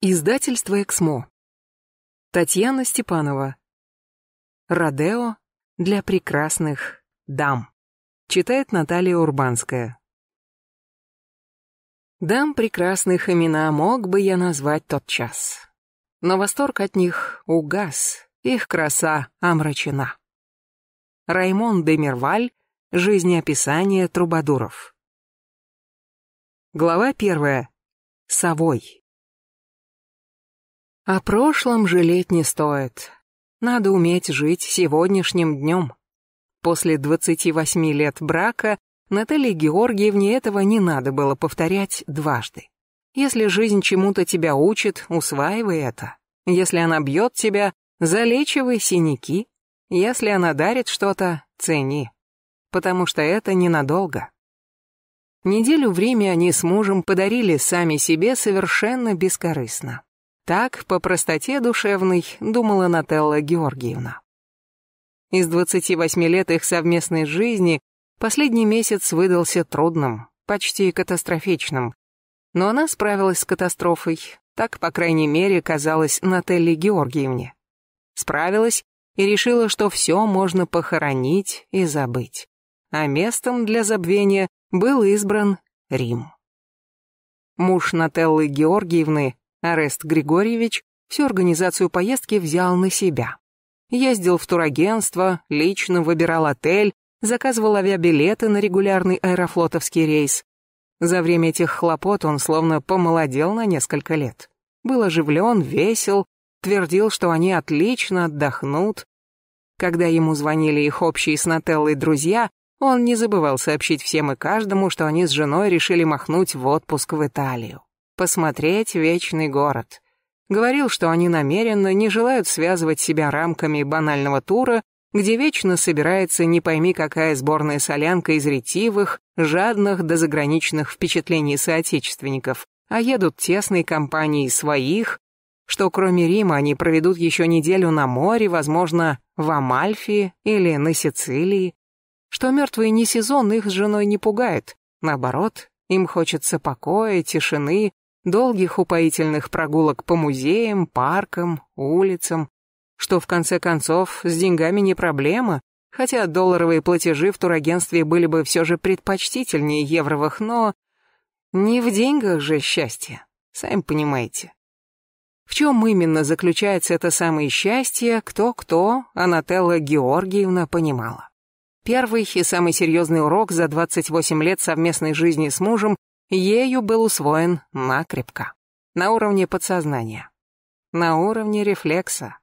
Издательство Эксмо. Татьяна Степанова. Радео для прекрасных дам. Читает Наталья Урбанская. Дам прекрасных имена мог бы я назвать тот час. Но восторг от них угас, их краса омрачена. Раймон де Мерваль. Жизнеописание трубадуров. Глава первая. Совой. О прошлом жалеть не стоит. Надо уметь жить сегодняшним днем. После 28 лет брака Наталье Георгиевне этого не надо было повторять дважды. Если жизнь чему-то тебя учит, усваивай это. Если она бьет тебя, залечивай синяки. Если она дарит что-то, цени. Потому что это ненадолго. Неделю время они с мужем подарили сами себе совершенно бескорыстно. Так, по простоте душевной, думала Нателла Георгиевна. Из 28 лет их совместной жизни последний месяц выдался трудным, почти катастрофичным. Но она справилась с катастрофой, так, по крайней мере, казалось Нателле Георгиевне. Справилась и решила, что все можно похоронить и забыть. А местом для забвения был избран Рим. Муж Нателлы Георгиевны, Арест Григорьевич всю организацию поездки взял на себя. Ездил в турагентство, лично выбирал отель, заказывал авиабилеты на регулярный аэрофлотовский рейс. За время этих хлопот он словно помолодел на несколько лет. Был оживлен, весел, твердил, что они отлично отдохнут. Когда ему звонили их общие с Нателлой друзья, он не забывал сообщить всем и каждому, что они с женой решили махнуть в отпуск в Италию посмотреть вечный город. Говорил, что они намеренно не желают связывать себя рамками банального тура, где вечно собирается не пойми какая сборная солянка из ретивых, жадных до заграничных впечатлений соотечественников, а едут тесной компанией своих, что кроме Рима они проведут еще неделю на море, возможно, в Амальфии или на Сицилии, что мертвый не сезон их с женой не пугает, наоборот, им хочется покоя, тишины, долгих упоительных прогулок по музеям, паркам, улицам, что в конце концов с деньгами не проблема, хотя долларовые платежи в турагентстве были бы все же предпочтительнее евровых, но не в деньгах же счастье, сами понимаете. В чем именно заключается это самое счастье, кто-кто, Анателла Георгиевна понимала. Первый и самый серьезный урок за 28 лет совместной жизни с мужем ею был усвоен накрепко, на уровне подсознания, на уровне рефлекса.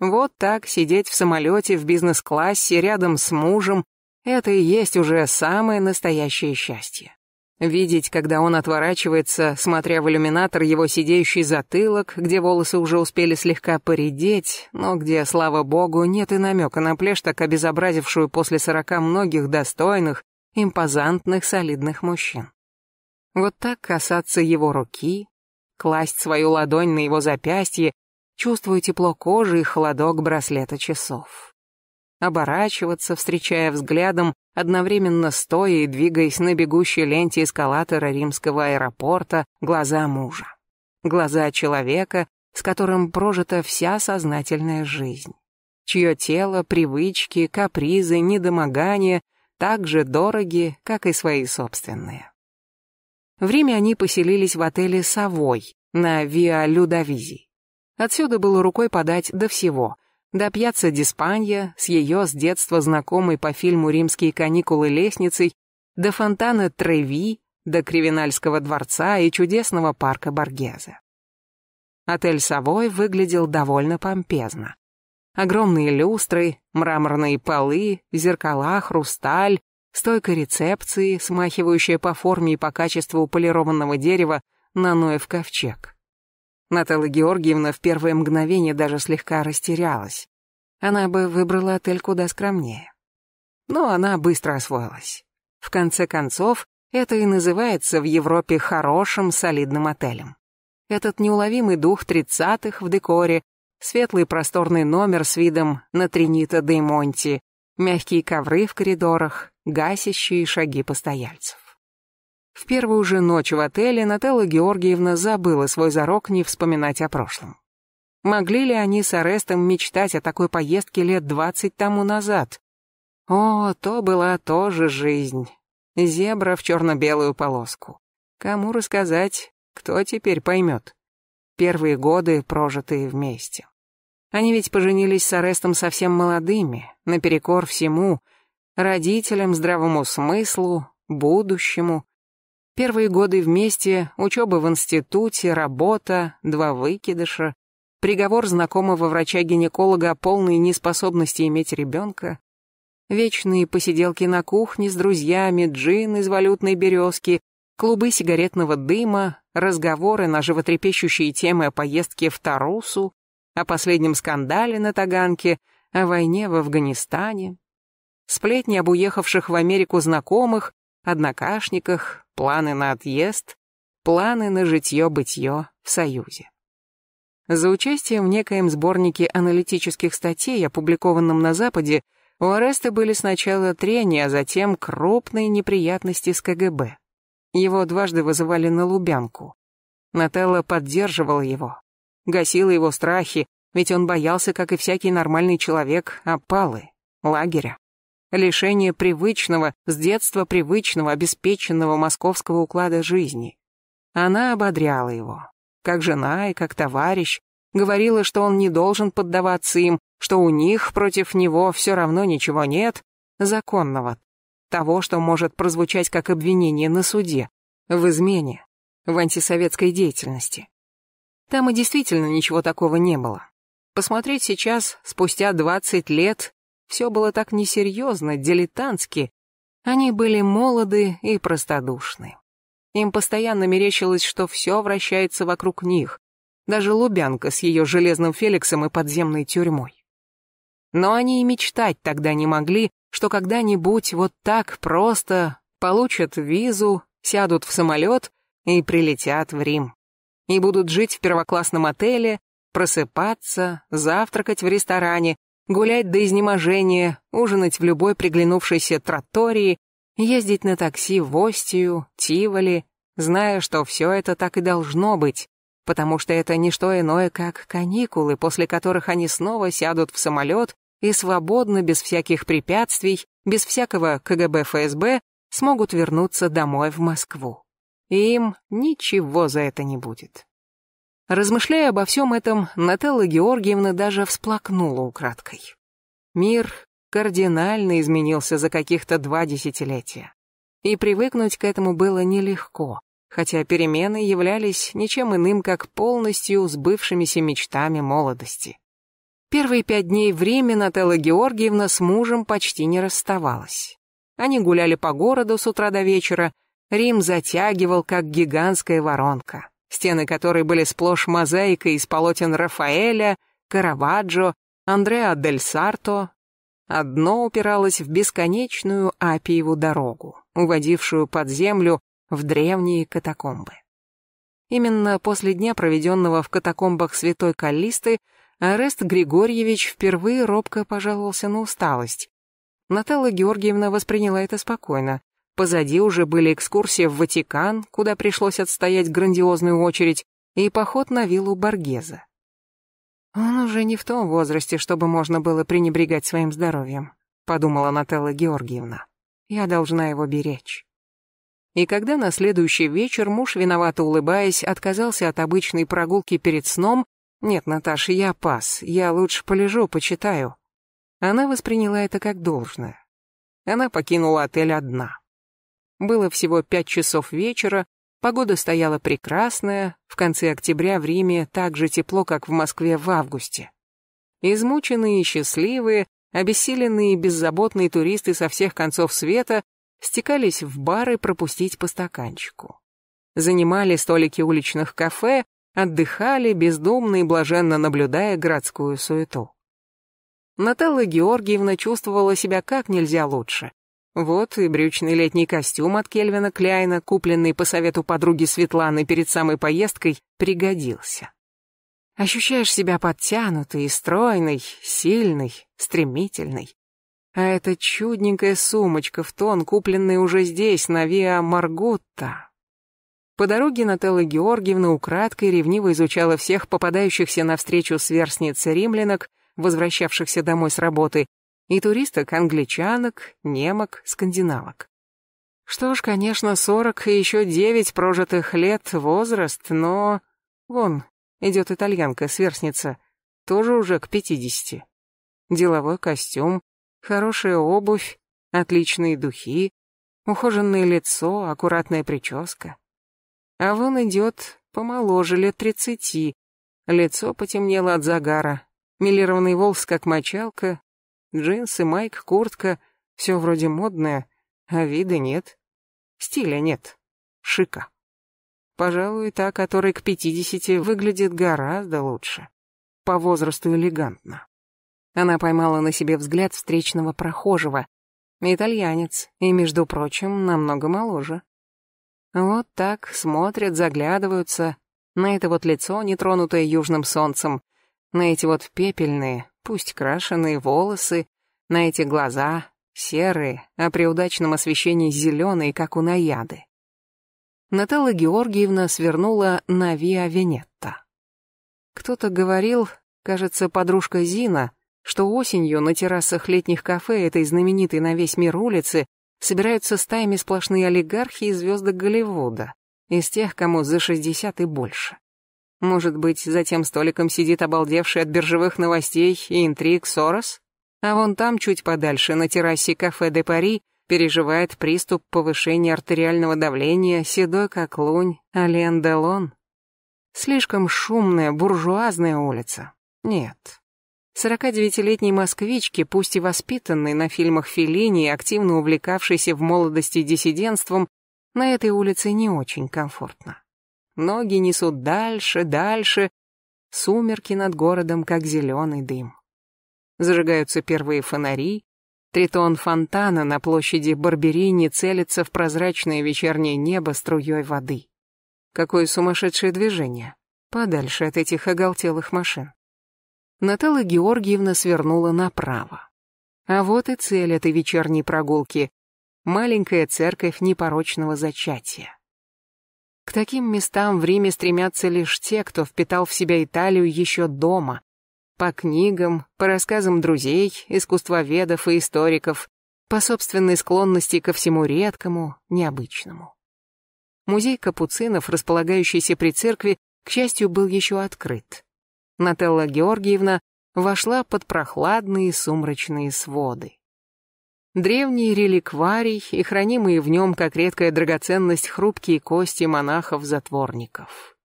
Вот так сидеть в самолете в бизнес-классе рядом с мужем — это и есть уже самое настоящее счастье. Видеть, когда он отворачивается, смотря в иллюминатор его сидеющий затылок, где волосы уже успели слегка поредеть, но где, слава богу, нет и намека на плешь, так обезобразившую после сорока многих достойных, импозантных, солидных мужчин. Вот так касаться его руки, класть свою ладонь на его запястье, чувствуя тепло кожи и холодок браслета часов. Оборачиваться, встречая взглядом, одновременно стоя и двигаясь на бегущей ленте эскалатора римского аэропорта, глаза мужа. Глаза человека, с которым прожита вся сознательная жизнь, чье тело, привычки, капризы, недомогания так же дороги, как и свои собственные. В Риме они поселились в отеле «Совой» на Виа Людовизи. Отсюда было рукой подать до всего. До пьяца Диспанья с ее с детства знакомой по фильму «Римские каникулы» лестницей, до фонтана Треви, до Кривинальского дворца и чудесного парка Боргезе. Отель «Совой» выглядел довольно помпезно. Огромные люстры, мраморные полы, зеркала, хрусталь, стойка рецепции, смахивающая по форме и по качеству полированного дерева на Ноев ковчег. Наталья Георгиевна в первое мгновение даже слегка растерялась. Она бы выбрала отель куда скромнее. Но она быстро освоилась. В конце концов, это и называется в Европе хорошим солидным отелем. Этот неуловимый дух тридцатых в декоре, светлый просторный номер с видом на Тринита де Монти, мягкие ковры в коридорах, гасящие шаги постояльцев. В первую же ночь в отеле Нателла Георгиевна забыла свой зарок не вспоминать о прошлом. Могли ли они с Арестом мечтать о такой поездке лет двадцать тому назад? О, то была тоже жизнь. Зебра в черно-белую полоску. Кому рассказать, кто теперь поймет? Первые годы, прожитые вместе. Они ведь поженились с Арестом совсем молодыми, наперекор всему, родителям, здравому смыслу, будущему. Первые годы вместе, учеба в институте, работа, два выкидыша, приговор знакомого врача-гинеколога о полной неспособности иметь ребенка, вечные посиделки на кухне с друзьями, джин из валютной березки, клубы сигаретного дыма, разговоры на животрепещущие темы о поездке в Тарусу, о последнем скандале на Таганке, о войне в Афганистане. Сплетни об уехавших в Америку знакомых, однокашниках, планы на отъезд, планы на житье-бытье в Союзе. За участие в некоем сборнике аналитических статей, опубликованном на Западе, у Ареста были сначала трения, а затем крупные неприятности с КГБ. Его дважды вызывали на Лубянку. Нателла поддерживал его, гасила его страхи, ведь он боялся, как и всякий нормальный человек, опалы, лагеря. Лишение привычного, с детства привычного, обеспеченного московского уклада жизни. Она ободряла его, как жена и как товарищ, говорила, что он не должен поддаваться им, что у них против него все равно ничего нет, законного, того, что может прозвучать как обвинение на суде, в измене, в антисоветской деятельности. Там и действительно ничего такого не было. Посмотреть сейчас, спустя 20 лет, все было так несерьезно, дилетантски. Они были молоды и простодушны. Им постоянно мерещилось, что все вращается вокруг них, даже Лубянка с ее железным Феликсом и подземной тюрьмой. Но они и мечтать тогда не могли, что когда-нибудь вот так просто получат визу, сядут в самолет и прилетят в Рим и будут жить в первоклассном отеле, просыпаться, завтракать в ресторане, гулять до изнеможения, ужинать в любой приглянувшейся тротории, ездить на такси в Остию, Тиволи, зная, что все это так и должно быть, потому что это не что иное, как каникулы, после которых они снова сядут в самолет и свободно, без всяких препятствий, без всякого КГБ-ФСБ, смогут вернуться домой в Москву и им ничего за это не будет. Размышляя обо всем этом, Нателла Георгиевна даже всплакнула украдкой. Мир кардинально изменился за каких-то два десятилетия. И привыкнуть к этому было нелегко, хотя перемены являлись ничем иным, как полностью сбывшимися мечтами молодости. Первые пять дней в Риме Нателла Георгиевна с мужем почти не расставалась. Они гуляли по городу с утра до вечера, Рим затягивал, как гигантская воронка, стены которой были сплошь мозаикой из полотен Рафаэля, Караваджо, Андреа дель Сарто. Одно упиралось в бесконечную Апиеву дорогу, уводившую под землю в древние катакомбы. Именно после дня, проведенного в катакомбах Святой Каллисты, Арест Григорьевич впервые робко пожаловался на усталость. Наталья Георгиевна восприняла это спокойно, Позади уже были экскурсии в Ватикан, куда пришлось отстоять грандиозную очередь, и поход на виллу Боргеза. «Он уже не в том возрасте, чтобы можно было пренебрегать своим здоровьем», подумала Нателла Георгиевна. «Я должна его беречь». И когда на следующий вечер муж, виновато улыбаясь, отказался от обычной прогулки перед сном, «Нет, Наташа, я пас, я лучше полежу, почитаю», она восприняла это как должное. Она покинула отель одна. Было всего пять часов вечера, погода стояла прекрасная, в конце октября в Риме так же тепло, как в Москве в августе. Измученные и счастливые, обессиленные и беззаботные туристы со всех концов света стекались в бары пропустить по стаканчику. Занимали столики уличных кафе, отдыхали, бездумно и блаженно наблюдая городскую суету. Наталья Георгиевна чувствовала себя как нельзя лучше. Вот и брючный летний костюм от Кельвина Кляйна, купленный по совету подруги Светланы перед самой поездкой, пригодился. Ощущаешь себя подтянутой, стройной, сильной, стремительной. А эта чудненькая сумочка в тон, купленная уже здесь, на Виа Маргутта. По дороге Нателла Георгиевна украдкой ревниво изучала всех попадающихся навстречу сверстниц римлянок, возвращавшихся домой с работы, и туристок-англичанок, немок, скандинавок. Что ж, конечно, сорок и еще девять прожитых лет возраст, но... Вон, идет итальянка-сверстница, тоже уже к пятидесяти. Деловой костюм, хорошая обувь, отличные духи, ухоженное лицо, аккуратная прическа. А вон идет помоложе лет тридцати, лицо потемнело от загара, милированный волос как мочалка, Джинсы, майк, куртка — все вроде модное, а вида нет. Стиля нет. Шика. Пожалуй, та, которая к пятидесяти, выглядит гораздо лучше. По возрасту элегантно. Она поймала на себе взгляд встречного прохожего. Итальянец, и, между прочим, намного моложе. Вот так смотрят, заглядываются на это вот лицо, нетронутое южным солнцем — на эти вот пепельные, пусть крашеные волосы, на эти глаза, серые, а при удачном освещении зеленые, как у наяды. Наталья Георгиевна свернула на Виа Венетта. Кто-то говорил, кажется, подружка Зина, что осенью на террасах летних кафе этой знаменитой на весь мир улицы собираются стаями сплошные олигархи и звезды Голливуда, из тех, кому за 60 и больше. Может быть, за тем столиком сидит обалдевший от биржевых новостей и интриг Сорос? А вон там, чуть подальше, на террасе кафе «Де Пари», переживает приступ повышения артериального давления седой как лунь Ален Делон. Слишком шумная, буржуазная улица. Нет. 49-летней москвичке, пусть и воспитанной на фильмах Феллини и активно увлекавшейся в молодости диссидентством, на этой улице не очень комфортно. Ноги несут дальше, дальше. Сумерки над городом, как зеленый дым. Зажигаются первые фонари. Тритон фонтана на площади Барберини целится в прозрачное вечернее небо струей воды. Какое сумасшедшее движение. Подальше от этих оголтелых машин. Наталья Георгиевна свернула направо. А вот и цель этой вечерней прогулки — маленькая церковь непорочного зачатия. К таким местам в Риме стремятся лишь те, кто впитал в себя Италию еще дома. По книгам, по рассказам друзей, искусствоведов и историков, по собственной склонности ко всему редкому, необычному. Музей капуцинов, располагающийся при церкви, к счастью, был еще открыт. Нателла Георгиевна вошла под прохладные сумрачные своды. Древний реликварий и хранимые в нем как редкая драгоценность хрупкие кости монахов-затворников.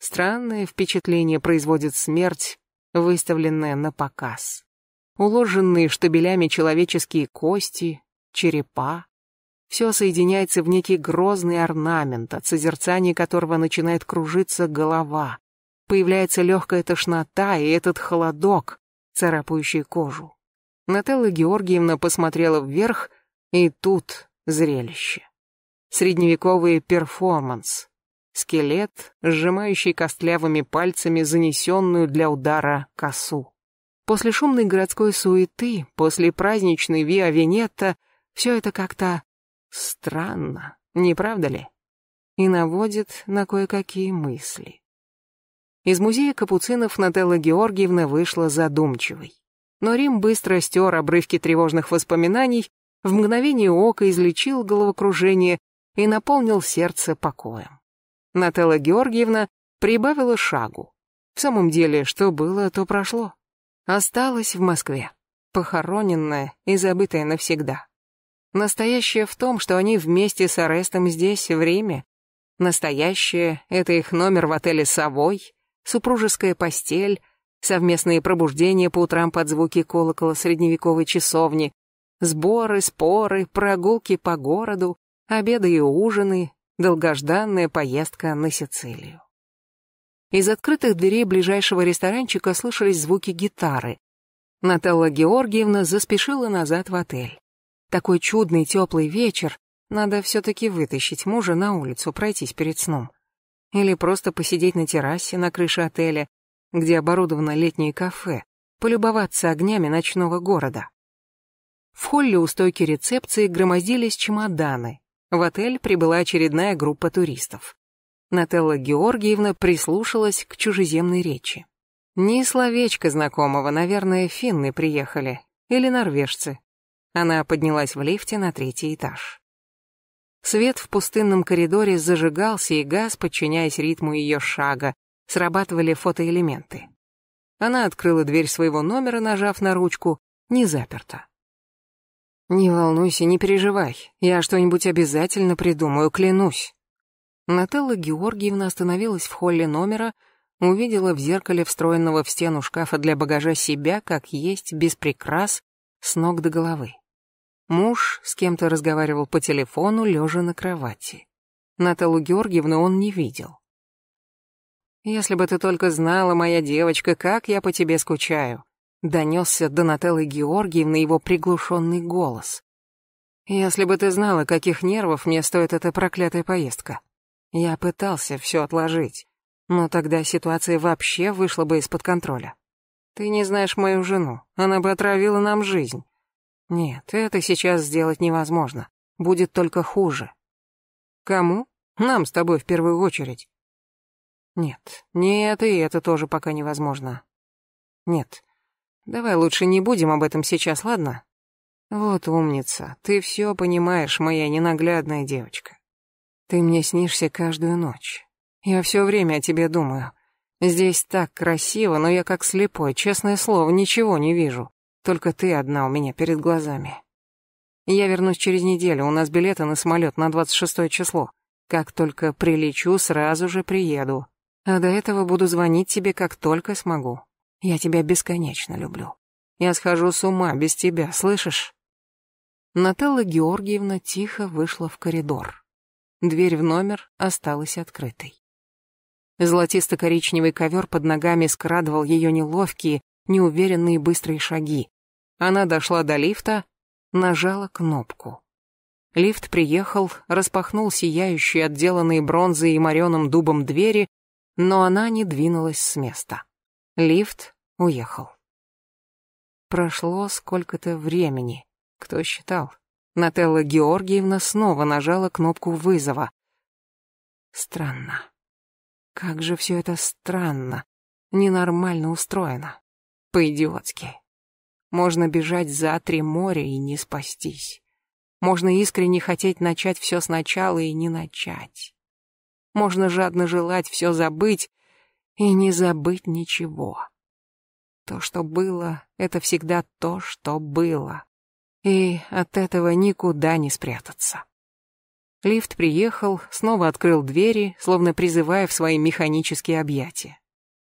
Странное впечатление производит смерть, выставленная на показ. Уложенные штабелями человеческие кости, черепа. Все соединяется в некий грозный орнамент, от созерцания которого начинает кружиться голова. Появляется легкая тошнота и этот холодок, царапающий кожу. Наталья Георгиевна посмотрела вверх, и тут зрелище. Средневековый перформанс. Скелет, сжимающий костлявыми пальцами занесенную для удара косу. После шумной городской суеты, после праздничной Виа Венетта, все это как-то странно, не правда ли? И наводит на кое-какие мысли. Из музея капуцинов Нателла Георгиевна вышла задумчивой но Рим быстро стер обрывки тревожных воспоминаний, в мгновение ока излечил головокружение и наполнил сердце покоем. Нателла Георгиевна прибавила шагу. В самом деле, что было, то прошло. Осталась в Москве, похороненная и забытая навсегда. Настоящее в том, что они вместе с Арестом здесь, в Риме. Настоящее — это их номер в отеле «Совой», супружеская постель — совместные пробуждения по утрам под звуки колокола средневековой часовни, сборы, споры, прогулки по городу, обеды и ужины, долгожданная поездка на Сицилию. Из открытых дверей ближайшего ресторанчика слышались звуки гитары. Наталла Георгиевна заспешила назад в отель. Такой чудный теплый вечер, надо все-таки вытащить мужа на улицу, пройтись перед сном. Или просто посидеть на террасе на крыше отеля, где оборудовано летнее кафе, полюбоваться огнями ночного города. В холле у стойки рецепции громоздились чемоданы. В отель прибыла очередная группа туристов. Нателла Георгиевна прислушалась к чужеземной речи. Ни словечко знакомого, наверное, финны приехали. Или норвежцы. Она поднялась в лифте на третий этаж. Свет в пустынном коридоре зажигался и газ, подчиняясь ритму ее шага, срабатывали фотоэлементы. Она открыла дверь своего номера, нажав на ручку, не заперта. «Не волнуйся, не переживай, я что-нибудь обязательно придумаю, клянусь». Нателла Георгиевна остановилась в холле номера, увидела в зеркале встроенного в стену шкафа для багажа себя, как есть, без прикрас, с ног до головы. Муж с кем-то разговаривал по телефону, лежа на кровати. Наталу Георгиевну он не видел. Если бы ты только знала, моя девочка, как я по тебе скучаю. Донесся Донателлы Георгиевна его приглушенный голос. Если бы ты знала, каких нервов мне стоит эта проклятая поездка. Я пытался все отложить, но тогда ситуация вообще вышла бы из-под контроля. Ты не знаешь мою жену, она бы отравила нам жизнь. Нет, это сейчас сделать невозможно. Будет только хуже. Кому? Нам с тобой в первую очередь. Нет, нет, и это тоже пока невозможно. Нет. Давай лучше не будем об этом сейчас, ладно? Вот умница, ты все понимаешь, моя ненаглядная девочка. Ты мне снишься каждую ночь. Я все время о тебе думаю. Здесь так красиво, но я как слепой, честное слово, ничего не вижу. Только ты одна у меня перед глазами. Я вернусь через неделю, у нас билеты на самолет на 26 число. Как только прилечу, сразу же приеду. А до этого буду звонить тебе, как только смогу. Я тебя бесконечно люблю. Я схожу с ума без тебя, слышишь?» Наталла Георгиевна тихо вышла в коридор. Дверь в номер осталась открытой. Золотисто-коричневый ковер под ногами скрадывал ее неловкие, неуверенные быстрые шаги. Она дошла до лифта, нажала кнопку. Лифт приехал, распахнул сияющие, отделанные бронзой и мореным дубом двери но она не двинулась с места. Лифт уехал. Прошло сколько-то времени. Кто считал? Нателла Георгиевна снова нажала кнопку вызова. Странно. Как же все это странно. Ненормально устроено. По-идиотски. Можно бежать за три моря и не спастись. Можно искренне хотеть начать все сначала и не начать. Можно жадно желать все забыть и не забыть ничего. То, что было, это всегда то, что было. И от этого никуда не спрятаться. Лифт приехал, снова открыл двери, словно призывая в свои механические объятия.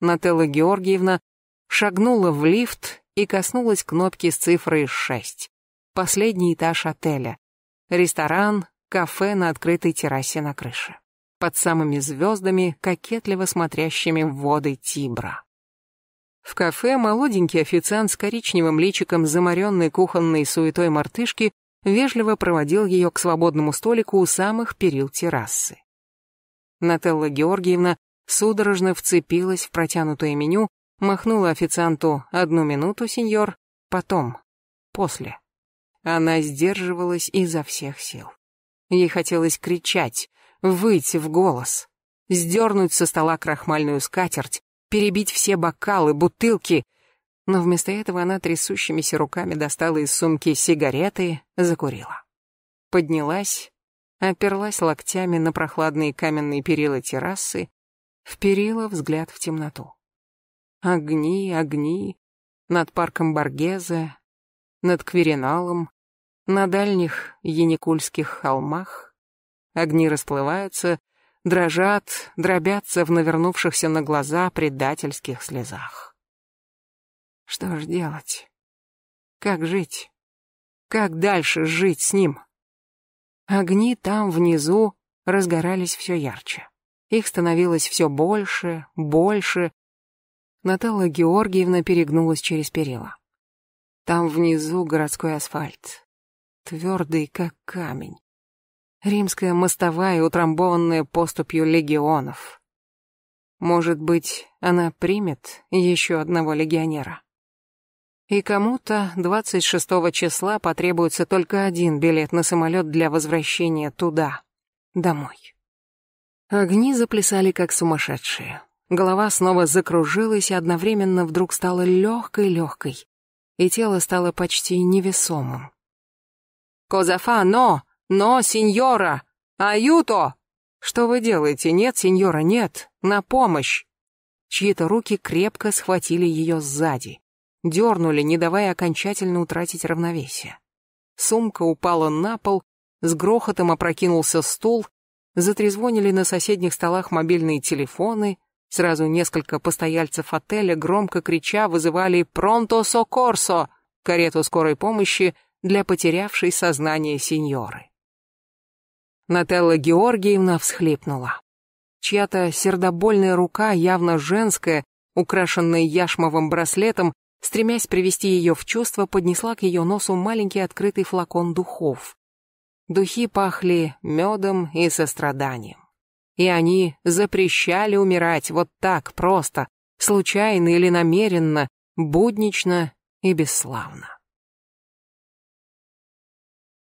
Нателла Георгиевна шагнула в лифт и коснулась кнопки с цифрой 6. Последний этаж отеля. Ресторан, кафе на открытой террасе на крыше под самыми звездами, кокетливо смотрящими в воды Тибра. В кафе молоденький официант с коричневым личиком заморенной кухонной суетой мартышки вежливо проводил ее к свободному столику у самых перил террасы. Нателла Георгиевна судорожно вцепилась в протянутое меню, махнула официанту «одну минуту, сеньор», потом, после. Она сдерживалась изо всех сил. Ей хотелось кричать выйти в голос, сдернуть со стола крахмальную скатерть, перебить все бокалы, бутылки, но вместо этого она трясущимися руками достала из сумки сигареты, закурила. Поднялась, оперлась локтями на прохладные каменные перила террасы, вперила взгляд в темноту. Огни, огни, над парком Баргеза, над Квериналом, на дальних Яникульских холмах, Огни расплываются, дрожат, дробятся в навернувшихся на глаза предательских слезах. Что ж делать? Как жить? Как дальше жить с ним? Огни там внизу разгорались все ярче. Их становилось все больше, больше. Наталья Георгиевна перегнулась через перила. Там внизу городской асфальт, твердый как камень. Римская мостовая, утрамбованная поступью легионов. Может быть, она примет еще одного легионера. И кому-то 26 числа потребуется только один билет на самолет для возвращения туда, домой. Огни заплясали как сумасшедшие. Голова снова закружилась и одновременно вдруг стала легкой-легкой, и тело стало почти невесомым. «Козафа, но!» Но, сеньора! Аюто!» «Что вы делаете? Нет, сеньора, нет! На помощь!» Чьи-то руки крепко схватили ее сзади, дернули, не давая окончательно утратить равновесие. Сумка упала на пол, с грохотом опрокинулся стул, затрезвонили на соседних столах мобильные телефоны, сразу несколько постояльцев отеля громко крича вызывали «Пронто Сокорсо!» карету скорой помощи для потерявшей сознание сеньоры. Нателла Георгиевна всхлипнула. Чья-то сердобольная рука, явно женская, украшенная яшмовым браслетом, стремясь привести ее в чувство, поднесла к ее носу маленький открытый флакон духов. Духи пахли медом и состраданием. И они запрещали умирать вот так просто, случайно или намеренно, буднично и бесславно.